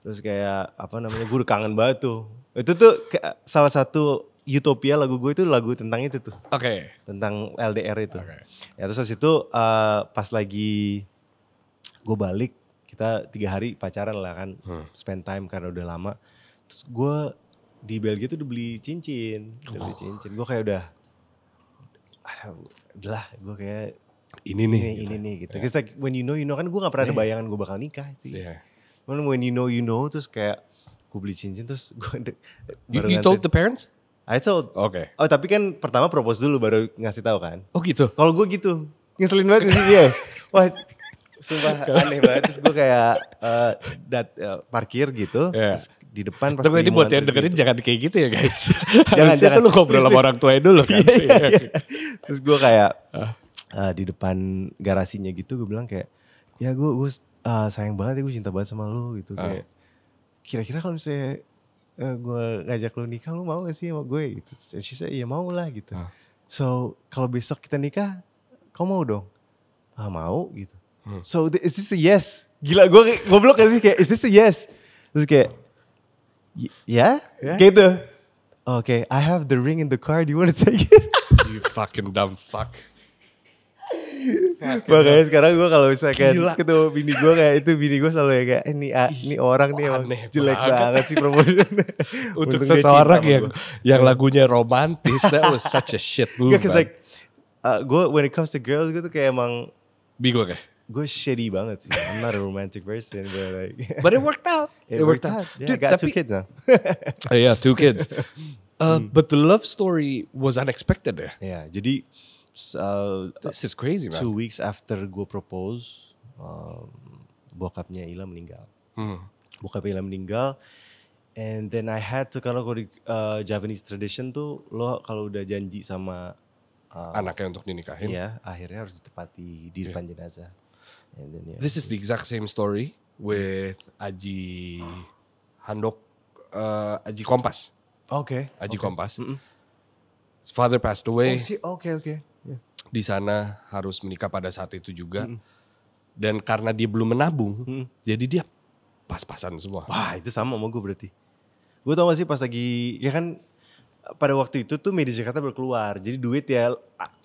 Terus kayak apa namanya? Gue kangen banget tuh. Itu tuh salah satu Utopia lagu gue itu lagu tentang itu tuh. Oke. Okay. Tentang LDR itu. Okay. Ya terus habis itu uh, pas lagi gue balik kita tiga hari pacaran lah kan, hmm. spend time karena udah lama. Terus gue di Belgia tuh udah beli cincin, udah beli cincin. Gue kayak udah, aduh, udah gue kayak ini nih, ini, ini gitu. nih gitu. Yeah. Ya. Like, when you know, you know kan gue gak pernah yeah. ada iya. bayangan gue bakal nikah sih. Yeah. when you know, you know terus kayak gue beli cincin terus gue. You, you told the parents? I told. Oke. Okay. Oh tapi kan pertama propose dulu baru ngasih tahu kan. Oh gitu. Kalau gue gitu. Ngeselin banget sih dia. (laughs) Wah sumpah aneh banget. Terus gue kayak uh, dat, uh, parkir gitu. Yeah. Terus di depan pasti Tapi ini buat yang dengerin gitu. jangan kayak gitu ya guys. (laughs) jangan, jangan. lu ngobrol sama orang tuanya dulu kan. Iya, iya. (laughs) Terus gue kayak uh, di depan garasinya gitu gue bilang kayak ya gue gue uh, sayang banget ya gue cinta banget sama lu gitu uh. kayak kira-kira kalau misalnya uh, eh, gue ngajak lu nikah lu mau gak sih sama gue gitu and she said ya mau lah gitu ah. so kalau besok kita nikah kau mau dong ah mau gitu hmm. so is this a yes gila gue goblok gak sih kayak is this a yes terus kayak ya yeah? kayak itu oke okay, I have the ring in the car do you want to take it you fucking dumb fuck Nah, Makanya sekarang gue kalau misalkan Gila. ketemu bini gue kayak itu bini gue selalu ya kayak ini eh, ini orang nih emang jelek banget, banget sih promotion. (laughs) Untuk seseorang yang gua. yang lagunya romantis, that was such a shit move. Gak, like, uh, gue when it comes to girls gue tuh kayak emang bigo kayak gue shitty banget sih. I'm not a romantic person, but like. (laughs) but it worked out. It, it worked, worked out. out. Yeah, Dude, I got tapi, two kids now. uh, (laughs) yeah, two kids. Uh, hmm. But the love story was unexpected ya. Yeah, jadi uh, this is crazy man. two weeks after gue propose um, bokapnya Ila meninggal hmm. Bokapnya Ila meninggal and then I had to kalau di uh, Japanese tradition tuh lo kalau udah janji sama uh, anaknya untuk dinikahin ya akhirnya harus ditepati di depan yeah. jenazah and then yeah, this is the exact same story with Aji Handok uh, Aji Kompas. Oke. Okay. Aji okay. Kompas. Mm -mm. Father passed away. Oke oh, oke. Okay, okay di sana harus menikah pada saat itu juga. Hmm. Dan karena dia belum menabung, hmm. jadi dia pas-pasan semua. Wah itu sama sama gue berarti. Gue tau gak sih pas lagi, ya kan pada waktu itu tuh media Jakarta berkeluar. Jadi duit ya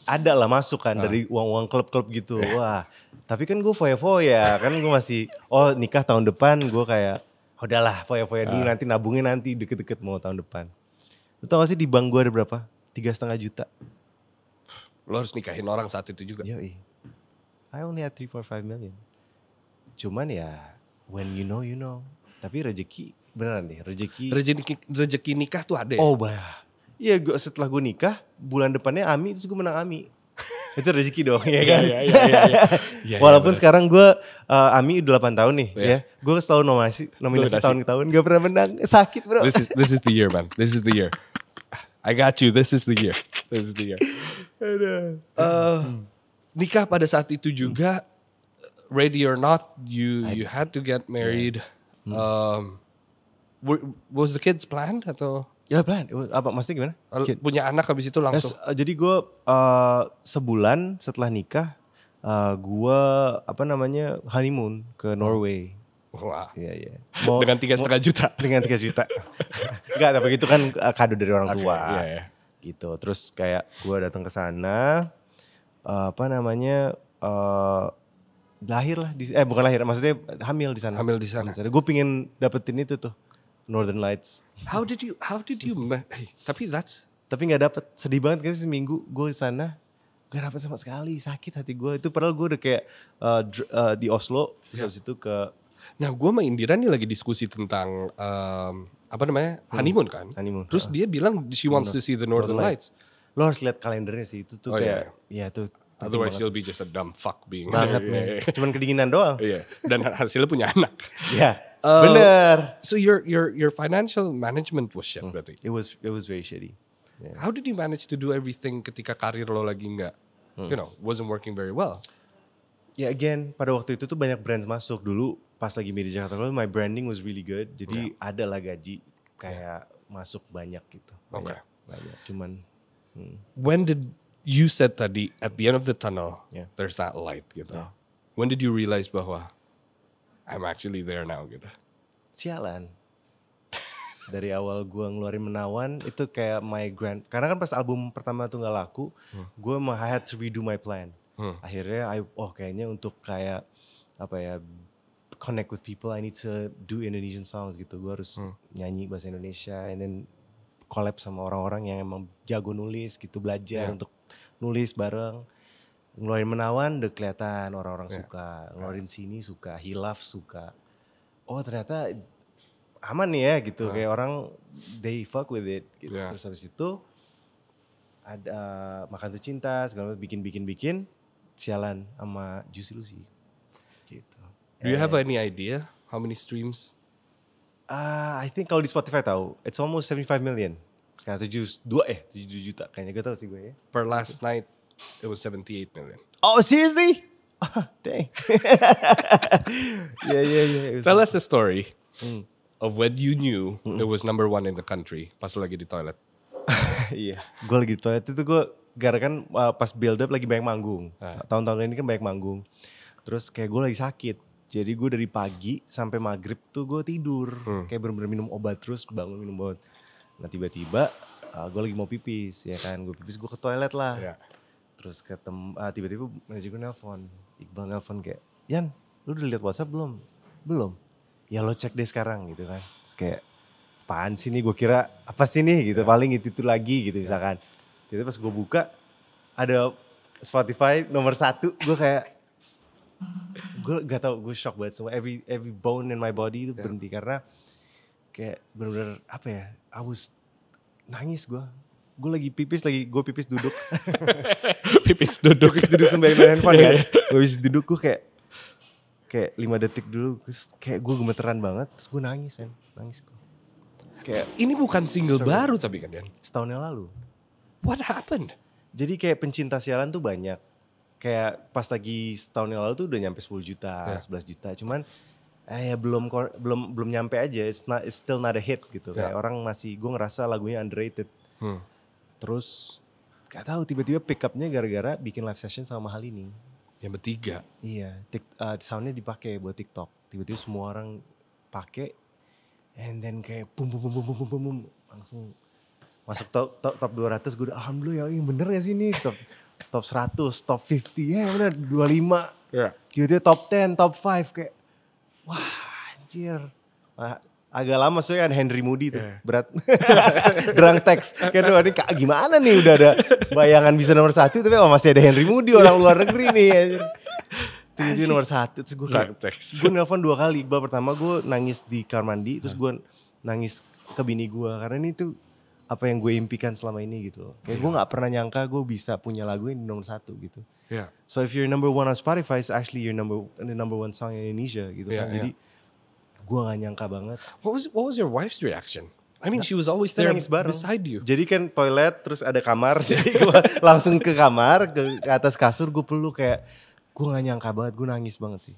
ada lah masuk kan nah. dari uang-uang klub-klub gitu. Wah, tapi kan gue foya-foya kan gue masih oh nikah tahun depan gue kayak udahlah foya-foya dulu nah. nanti nabungin nanti deket-deket mau tahun depan. Lu tau gak sih di bank gue ada berapa? Tiga setengah juta. Lo harus nikahin orang saat itu juga. Yo, I only had five million. Cuman ya when you know you know. Tapi rezeki beneran nih rezeki. Rezeki rezeki nikah tuh ada ya? Oh bah. Iya gue setelah gue nikah bulan depannya Ami terus gue menang Ami. (laughs) itu rezeki dong iya, ya kan. Iya, iya, (laughs) Walaupun sekarang gue uh, Ami udah 8 tahun nih yeah. ya. Gue selalu nominasi nominasi tahun ke tahun gak pernah menang. Sakit bro. This is this is the year man. This is the year. I got you. This is the year. This is the year. (laughs) uh, nikah pada saat itu juga ready or not you you had to get married hmm. um, was the kids planned atau Ya plan, apa maksudnya gimana? Kid. Punya anak habis itu langsung. Yes, uh, jadi gue uh, sebulan setelah nikah, uh, gue apa namanya honeymoon ke oh. Norway. Wah. Iya iya. dengan tiga setengah juta. Dengan tiga juta. Enggak, (laughs) tapi itu kan uh, kado dari orang tua. Okay, iya, iya gitu terus kayak gue datang ke sana uh, apa namanya uh, lahir lah di eh bukan lahir maksudnya hamil di sana hamil di sana, sana. gue pingin dapetin itu tuh Northern Lights how did you how did you hey, tapi that's tapi nggak dapet sedih banget kan seminggu gue di sana gak dapet sama sekali sakit hati gue itu padahal gue udah kayak uh, uh, di Oslo terus yeah. itu ke nah gue sama Indira nih lagi diskusi tentang um, apa namanya hmm. honeymoon kan honeymoon terus dia bilang she wants to see the northern, lights. lo harus lihat kalendernya sih itu tuh oh, kayak ya iya, tuh Otherwise you'll be just a dumb fuck being. Banget man. Cuman kedinginan doang. Iya. Dan hasilnya punya anak. Iya. (laughs) Oh, bener. So your your your financial management was shit hmm. berarti. It was it was very shitty. How did you manage to do everything ketika karir lo lagi nggak, hmm. you know, wasn't working very well? Ya again, pada waktu itu tuh banyak brands masuk dulu pas lagi media Jakarta Global, my branding was really good jadi yeah. ada lah gaji kayak yeah. masuk banyak gitu banyak okay. banyak cuman hmm. when did you said tadi at the end of the tunnel yeah. there's that light gitu yeah. when did you realize bahwa I'm actually there now gitu sialan (laughs) dari awal gue ngeluarin menawan itu kayak my grand karena kan pas album pertama tuh nggak laku hmm. gue mah had to redo my plan hmm. akhirnya I, oh kayaknya untuk kayak apa ya connect with people I need to do Indonesian songs gitu gue harus hmm. nyanyi bahasa Indonesia and then collab sama orang-orang yang emang jago nulis gitu belajar yeah. untuk nulis bareng ngeluarin menawan udah kelihatan orang-orang yeah. suka ngeluarin yeah. sini suka hilaf suka oh ternyata aman nih ya gitu yeah. kayak orang they fuck with it gitu. yeah. terus habis itu ada makan tuh cinta segala macam bikin bikin bikin sialan sama Juicy Lucy gitu Do you have any idea how many streams? Uh, I think kalau di Spotify tahu, it's almost 75 million. Sekarang dua eh, tujuh juta kayaknya gue tahu sih gue ya. Per last night it was 78 million. Oh, seriously? Oh, dang. (laughs) yeah, yeah, yeah. Tell us the story mm. of when you knew mm. it was number one in the country pas lo lagi di toilet. (laughs) Iya, yeah. gue lagi di toilet itu gue gara kan uh, pas build up lagi banyak manggung. Ah. Tahun-tahun ini kan banyak manggung. Terus kayak gue lagi sakit jadi gue dari pagi sampai maghrib tuh gue tidur. Hmm. Kayak bener-bener minum obat terus bangun minum obat. Nah tiba-tiba uh, eh, gue lagi mau pipis ya kan. Gue pipis gue ke toilet lah. Yeah. Terus ketemu uh, eh, tiba-tiba manajer gue nelfon, Iqbal nelfon kayak, Yan lu udah lihat WhatsApp belum? Belum. Ya lo cek deh sekarang gitu kan. Terus kayak apaan sih nih gue kira apa sih nih gitu yeah. paling itu, itu lagi gitu ya. misalkan. Jadi pas gue buka ada Spotify nomor satu gue kayak gue gak tau gue shock banget semua every every bone in my body itu yeah. berhenti karena kayak bener-bener apa ya I was nangis gue gue lagi pipis lagi gue (laughs) pipis duduk pipis duduk pipis duduk sembari main handphone kan (laughs) iya, iya. gue pipis duduk gue kayak kayak lima detik dulu terus kayak gue gemeteran banget terus gue nangis kan nangis gue kayak ini bukan single sorry. baru tapi kan Dan setahun yang lalu what happened jadi kayak pencinta sialan tuh banyak kayak pas lagi setahun yang lalu tuh udah nyampe 10 juta, yeah. Ya. 11 juta. Cuman eh ya belum belum belum nyampe aja. It's, not, it's still not a hit gitu. Yeah. Kayak orang masih gue ngerasa lagunya underrated. Hmm. Terus gak tahu tiba-tiba pick up-nya gara-gara bikin live session sama hal ini. Yang bertiga. Iya, tik, uh, soundnya dipakai buat TikTok. Tiba-tiba semua orang pakai and then kayak bum bum bum bum bum bum langsung masuk top top, top 200 gue udah alhamdulillah ya bener ya sih ini top top 100, top 50, ya yeah, udah 25. Yeah. Gitu top 10, top 5 kayak wah anjir. Nah, agak lama sih kan Henry Moody tuh yeah. berat (laughs) drunk text kan ini kak gimana nih udah ada bayangan bisa nomor satu tapi oh, masih ada Henry Moody orang luar negeri nih ya. tiba-tiba nomor satu terus gue kayak gue nelfon dua kali Iqbal pertama gue nangis di kamar mandi terus gue nangis ke bini gue karena ini tuh apa yang gue impikan selama ini gitu loh. Kayak yeah. gue iya. gak pernah nyangka gue bisa punya lagu yang nomor satu gitu. Yeah. So if you're number one on Spotify, it's actually your number the number one song in Indonesia gitu yeah, kan. Iya. Jadi gue gak nyangka banget. What was what was your wife's reaction? I mean, nah, she was always there beside you. Jadi kan toilet, terus ada kamar, (laughs) jadi gue langsung ke kamar, ke, ke atas kasur, gue perlu kayak, gue gak nyangka banget, gue nangis banget sih.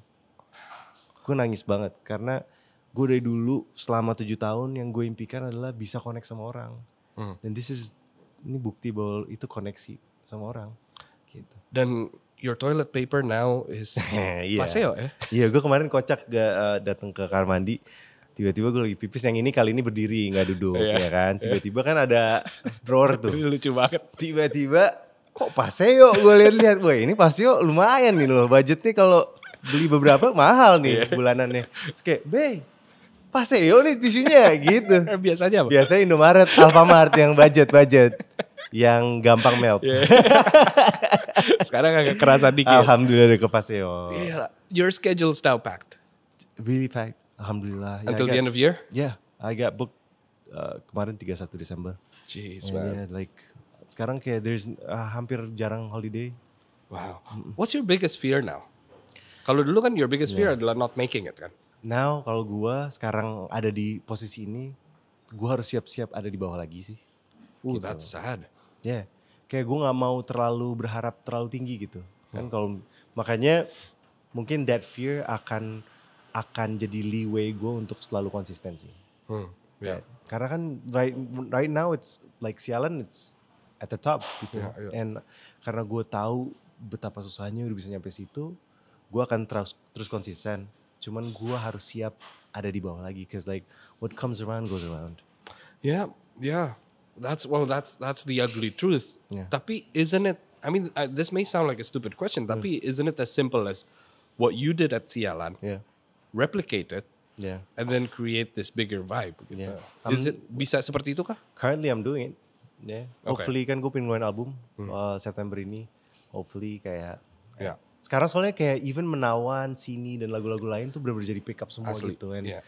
Gue nangis banget, karena gue dari dulu selama tujuh tahun yang gue impikan adalah bisa connect sama orang. Hmm. Dan this is ini bukti bahwa itu koneksi sama orang gitu. Dan your toilet paper now is (laughs) yeah. Paseo ya. Iya, yeah, gue kemarin kocak gak uh, eh, datang ke kamar mandi tiba-tiba gue lagi pipis yang ini kali ini berdiri nggak duduk yeah. ya kan tiba-tiba kan ada drawer tuh (laughs) lucu banget tiba-tiba kok paseo gue lihat-lihat wah ini paseo lumayan nih loh budgetnya kalau beli beberapa mahal nih yeah. bulanannya Oke, kayak Paseo nih tisunya (laughs) gitu. Biasanya apa? Biasanya Indomaret, Alfamart yang budget-budget. yang gampang melt. Iya. (laughs) Sekarang agak kerasa dikit. Alhamdulillah deh ke Paseo. Yeah, your schedule is now packed. Really packed. Alhamdulillah. Ya, Until yeah, the end of year? Yeah. I got booked uh, kemarin 31 Desember. Jeez, man. Yeah, like sekarang kayak there's uh, hampir jarang holiday. Wow. What's your biggest fear now? Kalau dulu kan your biggest fear yeah. adalah not making it kan? now kalau gue sekarang ada di posisi ini, gue harus siap-siap ada di bawah lagi sih. Oh gitu. that's sad. Ya, yeah. kayak gue nggak mau terlalu berharap terlalu tinggi gitu. Kan hmm. Kan kalau makanya mungkin that fear akan akan jadi leeway gue untuk selalu konsistensi. Hmm, yeah. yeah. Karena kan right right now it's like sialan it's at the top gitu. Yeah, yeah. And karena gue tahu betapa susahnya udah bisa nyampe situ, gue akan terus terus konsisten. Cuman gue harus siap ada di bawah lagi, cause like what comes around goes around. Yeah, yeah. That's well, that's that's the ugly truth. Yeah. Tapi isn't it? I mean, I, this may sound like a stupid question. Mm. Tapi isn't it as simple as what you did at Sialan? Yeah. Replicate it. Yeah. And then create this bigger vibe. Gitu. Yeah. Is it bisa seperti itu kah? Currently I'm doing it. Yeah. Okay. Hopefully kan gue pengen album hmm. uh, September ini. Hopefully kayak yeah. Sekarang soalnya kayak even menawan, sini dan lagu-lagu lain tuh benar-benar jadi pick up semua Asli. gitu. kan. yeah.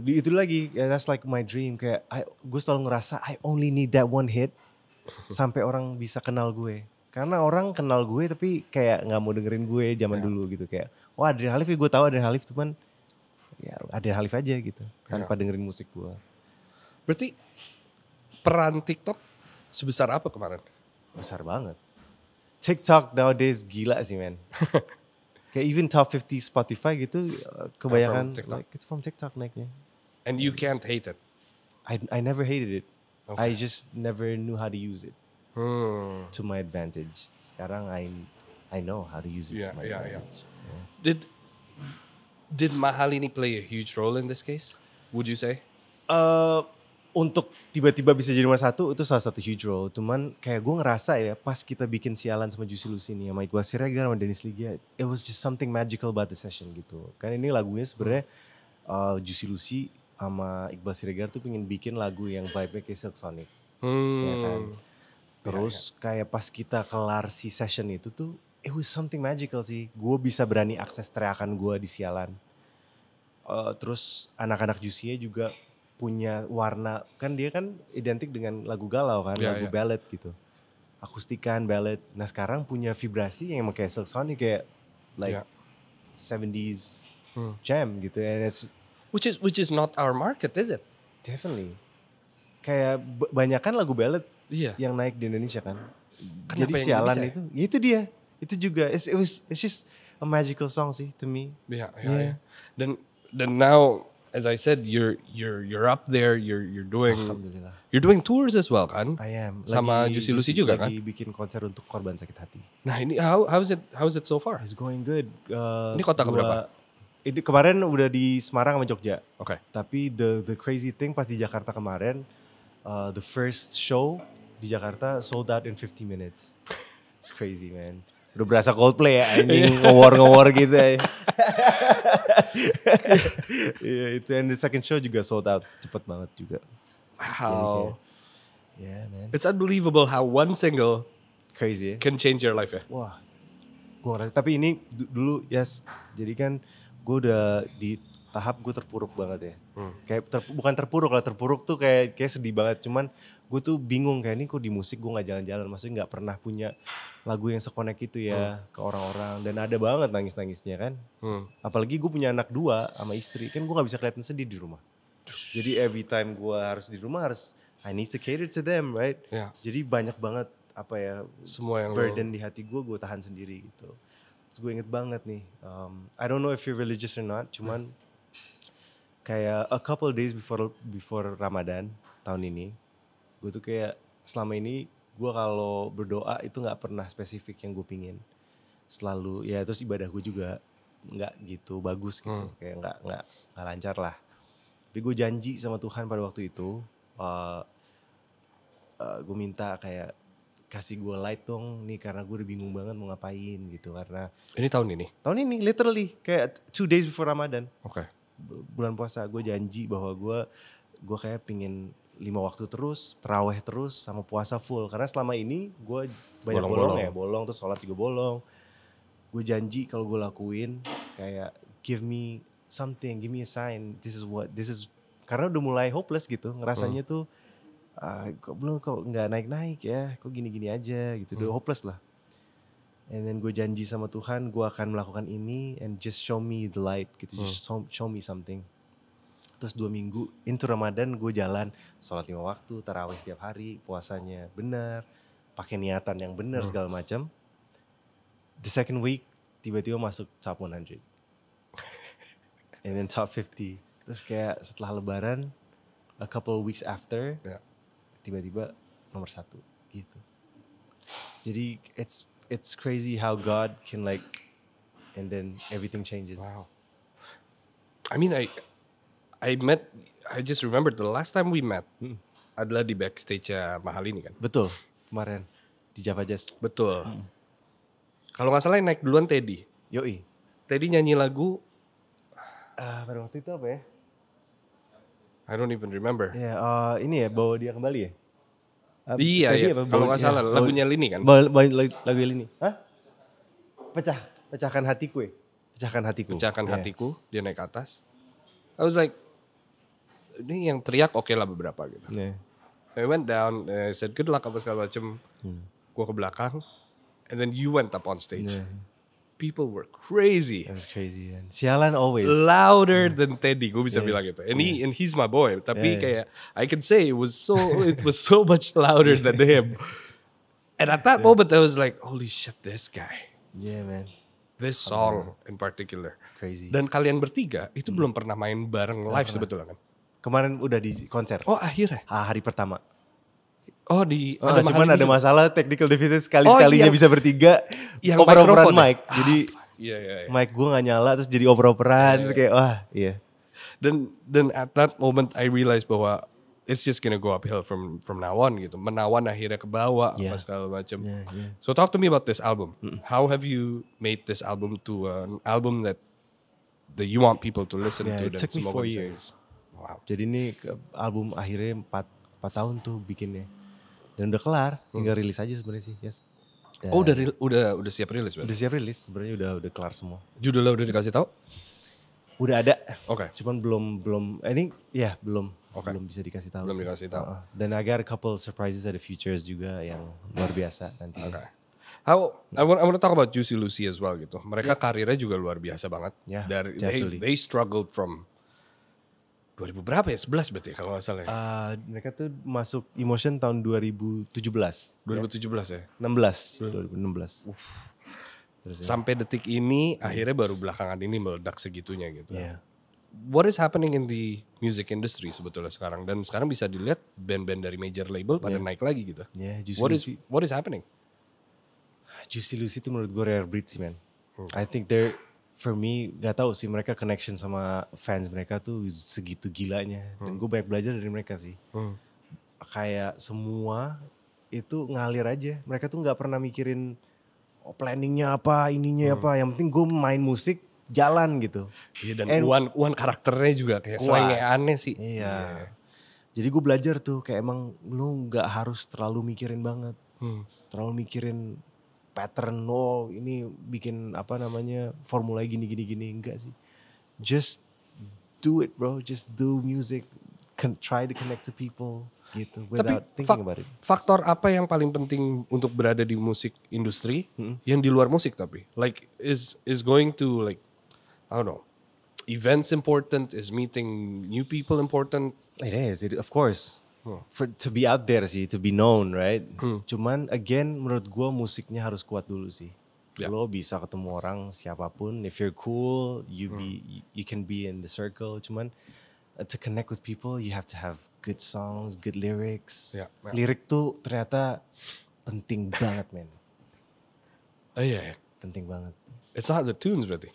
itu lagi, yeah, that's like my dream. Kayak I, gue selalu ngerasa I only need that one hit (laughs) sampai orang bisa kenal gue. Karena orang kenal gue tapi kayak nggak mau dengerin gue zaman yeah. dulu gitu kayak. Wah Adrian Halif ya gue tahu Adrian Halif kan ya Adrian Halif aja gitu iya. tanpa yeah. dengerin musik gue. Berarti peran TikTok sebesar apa kemarin? Besar banget. TikTok nowadays gila sih man. (laughs) Kayak even top 50 Spotify gitu uh, kebanyakan like it's from TikTok naiknya. And you can't hate it. I I never hated it. Okay. I just never knew how to use it hmm. to my advantage. Sekarang I I know how to use it yeah, to my yeah, advantage. Yeah. yeah. Did did Mahalini play a huge role in this case? Would you say? Uh untuk tiba-tiba bisa jadi nomor satu itu salah satu huge role. Cuman kayak gue ngerasa ya pas kita bikin sialan sama Juicy Lucy ini sama Iqbal Siregar sama Dennis Ligia, it was just something magical about the session gitu. Kan ini lagunya sebenernya uh, Juicy Lucy sama Iqbal Siregar tuh pengen bikin lagu yang vibe-nya kayak Silk Sonic. Hmm. Ya kan? Terus ya, ya. kayak pas kita kelar si session itu tuh it was something magical sih. Gue bisa berani akses teriakan gue di sialan. Uh, terus anak-anak Juicy nya juga punya warna kan dia kan identik dengan lagu galau kan yeah, lagu yeah. ballad gitu akustikan ballad nah sekarang punya vibrasi yang emang kayak Sonic kayak like yeah. Ya. 70s hmm. jam gitu and it's which is which is not our market is it definitely kayak banyak kan lagu ballad yeah. yang naik di Indonesia kan Kenapa jadi sialan itu ya? itu dia itu juga it's, it was it's just a magical song sih to me ya, ya, yeah, yeah, yeah. yeah. dan dan now as I said, you're you're you're up there. You're you're doing. You're doing tours as well kan? I am. Lagi, Sama Juicy Lucy juga lagi kan? Lagi bikin konser untuk korban sakit hati. Nah ini how how is it how is it so far? It's going good. Uh, ini kota keberapa? Ini kemarin udah di Semarang sama Jogja. Oke. Okay. Tapi the the crazy thing pas di Jakarta kemarin, uh, the first show di Jakarta sold out in 50 minutes. (laughs) It's crazy man. Udah berasa Coldplay ya anjing iya. ngewar-ngewar gitu ya. (laughs) Iya itu and the second show juga sold out cepet banget juga. Wow. yeah ya, man. It's unbelievable how one single crazy yeah? can change your life ya. Wah. Gua rasa tapi ini dulu yes jadi kan gue udah di tahap gue terpuruk banget ya. Hmm. Kayak ter, bukan terpuruk lah, terpuruk tuh kayak kayak sedih banget. Cuman gue tuh bingung kayak ini kok di musik gue nggak jalan-jalan. Maksudnya nggak pernah punya lagu yang sekonek itu ya hmm. ke orang-orang. Dan ada banget nangis-nangisnya kan. Hmm. Apalagi gue punya anak dua sama istri. Kan gue nggak bisa kelihatan sedih di rumah. Jadi every time gue harus di rumah harus I need to cater to them right. Yeah. Jadi banyak banget apa ya semua yang burden lo... di hati gue gue tahan sendiri gitu. Terus gue inget banget nih. Um, I don't know if you're religious or not. Cuman hmm kayak a couple days before before Ramadan tahun ini gue tuh kayak selama ini gue kalau berdoa itu nggak pernah spesifik yang gue pingin selalu ya terus ibadah gue juga nggak gitu bagus gitu hmm. kayak nggak nggak nggak lancar lah tapi gue janji sama Tuhan pada waktu itu uh, eh, uh, eh, gue minta kayak kasih gue light dong nih karena gue udah bingung banget mau ngapain gitu karena ini tahun ini tahun ini literally kayak two days before Ramadan oke okay bulan puasa gue janji bahwa gue gue kayak pingin lima waktu terus, teraweh terus, sama puasa full. Karena selama ini gue banyak bolong, bolong, ya, bolong terus sholat juga bolong. Gue janji kalau gue lakuin kayak give me something, give me a sign. This is what this is. Karena udah mulai hopeless gitu, ngerasanya hmm. tuh uh, kok belum kok nggak naik naik ya, kok gini gini aja gitu. Udah hmm. hopeless lah and then gue janji sama Tuhan gue akan melakukan ini and just show me the light gitu hmm. just show, show me something terus dua minggu into Ramadan gue jalan sholat lima waktu tarawih setiap hari puasanya benar pakai niatan yang benar hmm. segala macam the second week tiba-tiba masuk top 100 (laughs) and then top 50 terus kayak setelah lebaran a couple weeks after ya. tiba-tiba yeah. nomor satu gitu jadi it's it's crazy how God can like, and then everything changes. Wow. I mean, I, I met. I just remembered the last time we met hmm. adalah di backstage mahal ini kan. Betul. Kemarin di Java Jazz. Betul. Hmm. Kalau nggak salah naik duluan Teddy. Yoi. Teddy nyanyi lagu. Uh, pada waktu itu apa ya? I don't even remember. Ya, yeah, uh, ini ya bawa dia kembali ya. Uh, iya, iya. Kalau nggak salah lagunya Lini kan. Lagu Lini. Hah? Pecah, pecahkan hatiku ya. Pecahkan hatiku. Pecahkan yeah. hatiku, dia naik ke atas. I was like, ini yang teriak oke okay lah beberapa gitu. Yeah. So I went down, I eh, said good luck apa segala macem. Hmm. Gue ke belakang, and then you went up on stage. Yeah people were crazy. It was crazy. Man. Sialan always louder mm. than Teddy. Gue bisa yeah. bilang gitu. And yeah. he and he's my boy. Tapi yeah, kayak I can say it was so it was so much louder than (laughs) him. And at that moment I was like, holy shit, this guy. Yeah, man. This song in particular. Crazy. Dan kalian bertiga itu mm. belum pernah main bareng live sebetulnya kan? Kemarin udah di konser. Oh akhirnya? Ah, hari pertama. Oh di oh, ada cuman ada masalah technical deficit sekali sekalinya oh, iya. bisa bertiga yang oper operan ya? mic ah, jadi iya, iya, iya. mic gue nggak nyala terus jadi oper operan iya, iya, kayak wah iya dan dan at that moment I realize bahwa it's just gonna go uphill from from now on gitu menawan akhirnya ke bawah yeah. apa segala macam yeah, yeah. so talk to me about this album mm. how have you made this album to an album that that you want people to listen yeah, to it took me four years. wow jadi ini album akhirnya empat empat tahun tuh bikinnya dan udah kelar hmm. tinggal hmm. rilis aja sebenarnya sih yes dan oh udah udah udah siap rilis berarti? udah siap rilis sebenarnya udah udah kelar semua judulnya udah dikasih tahu udah ada oke okay. cuman belum belum eh, ini ya belum okay. belum bisa dikasih tahu belum sih. dikasih tahu dan uh, I got a couple surprises at the futures juga yang luar biasa nanti okay. How I want I want to talk about Juicy Lucy as well gitu. Mereka yeah. karirnya juga luar biasa banget. Yeah, dari they, they struggled from 2000 berapa ya? 11 berarti ya, kalau nggak salah ya. Uh, mereka tuh masuk Emotion tahun 2017. 2017 ya? Hmm. ya? 16, 2016. Uf. Sampai detik ini hmm. akhirnya baru belakangan ini meledak segitunya gitu. Yeah. What is happening in the music industry sebetulnya sekarang dan sekarang bisa dilihat band-band dari major label pada yeah. naik lagi gitu. Yeah, Juicy what is what is happening? Juicy Lucy itu menurut gue rare breed sih man. Hmm. I think they're for me gak tahu sih mereka connection sama fans mereka tuh segitu gilanya hmm. dan gue banyak belajar dari mereka sih hmm. kayak semua itu ngalir aja mereka tuh nggak pernah mikirin oh, planningnya apa ininya hmm. apa yang penting gue main musik jalan gitu iya dan And, uan karakternya juga kayak selain aneh sih iya yeah. jadi gue belajar tuh kayak emang lu nggak harus terlalu mikirin banget hmm. terlalu mikirin pattern oh ini bikin apa namanya formula gini gini gini enggak sih just do it bro just do music Can try to connect to people gitu without Tapi, thinking about it. Faktor apa yang paling penting untuk berada di musik industri hmm. yang di luar musik tapi like is is going to like I don't know events important is meeting new people important. It is it, of course Hmm. for to be out there sih, to be known, right? Hmm. Cuman again menurut gue musiknya harus kuat dulu sih. Yeah. Lo bisa ketemu orang siapapun, if you're cool, you hmm. be you, can be in the circle. Cuman uh, to connect with people, you have to have good songs, good lyrics. Yeah, yeah. Lirik tuh ternyata penting banget, man. Oh iya yeah, Penting banget. It's not the tunes berarti.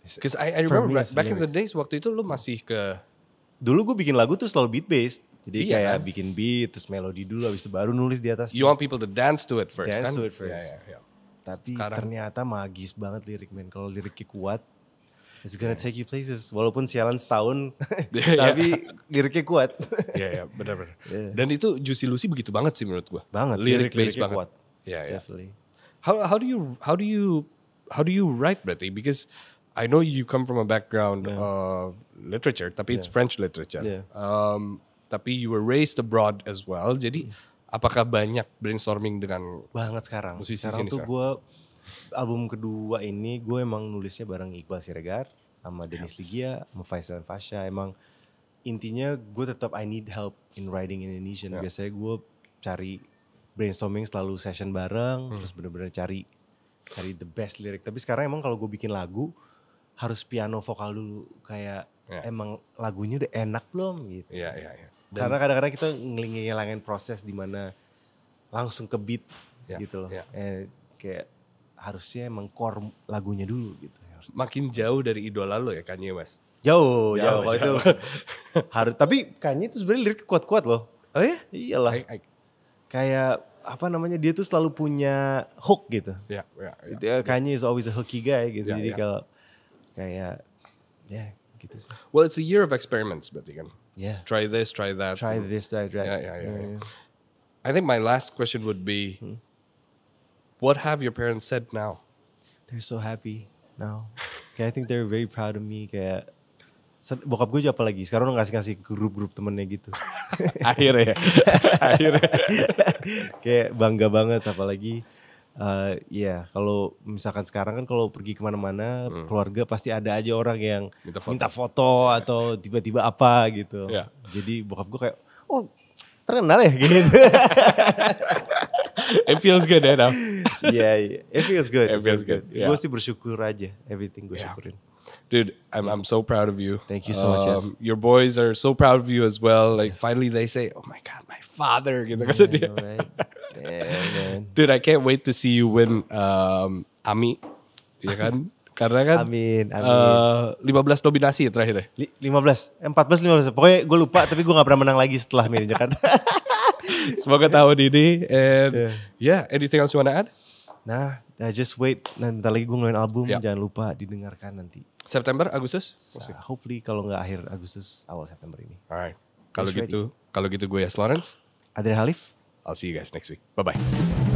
Because I, I remember me, back back in the days waktu itu lo masih ke dulu gue bikin lagu tuh selalu beat based. Jadi iya, kayak kan? bikin beat terus melodi dulu habis itu baru nulis di atas. You want people to dance to it first dance kan? Dance to it first. Yeah, yeah, yeah. Tapi Sekarang. ternyata magis banget lirik men. Kalau liriknya kuat It's gonna yeah. take you places walaupun sialan setahun (laughs) iya. tapi liriknya kuat. Iya yeah, yeah, benar-benar. Yeah. Dan itu Juicy Lucy begitu banget sih menurut gua. Banget lirik, lirik banget. kuat. Iya, yeah. Definitely. How how do you how do you how do you write berarti because I know you come from a background yeah. of literature tapi yeah. it's French literature. Yeah. Um, tapi you were raised abroad as well. Jadi hmm. apakah banyak brainstorming dengan banget sekarang? Musisi sekarang sini tuh gue album kedua ini gue emang nulisnya bareng Iqbal Siregar sama ya. Denis yeah. Ligia, sama Faisal dan Fasha. Emang intinya gue tetap I need help in writing in Indonesian. Yeah. Biasanya gue cari brainstorming selalu session bareng, hmm. terus bener-bener cari cari the best lirik. Tapi sekarang emang kalau gue bikin lagu harus piano vokal dulu kayak yeah. emang lagunya udah enak belum gitu. Iya yeah, iya yeah, iya. Yeah. Dan, Karena kadang-kadang kita ngelingin proses di mana langsung ke beat ya, gitu loh. Ya. Eh, kayak harusnya emang core lagunya dulu gitu. Ya, Makin jauh dari idola lo ya Kanye Mas? Jauh, jauh. jauh, jauh. itu (laughs) harus. Tapi Kanye itu sebenarnya lirik kuat-kuat loh. Oh ya? Iyalah. I, kayak apa namanya dia tuh selalu punya hook gitu. Ya, ya, ya, eh, Kanye is always a hooky guy gitu. Ya, Jadi ya. kalau kayak ya gitu sih. Well, it's a year of experiments berarti kan. yeah try this try that try and, this try that yeah yeah yeah, yeah. Mm. yeah. I think my last question would be hmm. what have your parents said now? They're so happy now. Okay, I think they're very proud of me kayak bokap gue juga apalagi sekarang udah ngasih ngasih grup-grup temennya gitu (laughs) akhirnya (laughs) akhirnya kayak bangga banget apalagi Uh, eh, ya yeah, kalau misalkan sekarang kan kalau pergi kemana-mana hmm. keluarga pasti ada aja orang yang minta foto, minta foto iya. atau tiba-tiba apa gitu. Yeah. Jadi bokap gue kayak, oh terkenal ya (laughs) gitu. it feels good ya yeah, yeah, it feels good. It feels good. Yeah. Gue sih bersyukur aja, everything gue yeah. syukurin. Dude, I'm I'm so proud of you. Thank you so um, much. Yes. Um, your boys are so proud of you as well. Like finally they say, "Oh my god, my father." Gitu yeah, right. Dude, I can't wait to see you win um, Ami. Ya kan? (laughs) Karena kan amin, amin. Uh, eh, 15 nominasi ya terakhir ya? 15, 14, 15. Pokoknya gue lupa tapi gue gak pernah menang lagi setelah ya Jakarta. (laughs) Semoga tahun ini. And yeah. yeah, anything else you wanna add? Nah, I nah, just wait. Nah, nanti lagi gue ngeluarin album. Yep. Jangan lupa didengarkan nanti. September, Agustus? Nah, hopefully kalau gak akhir Agustus, awal September ini. Alright. Kalau gitu, kalau gitu gue ya Lawrence. Adrian Halif. I'll see you guys next week. Bye bye.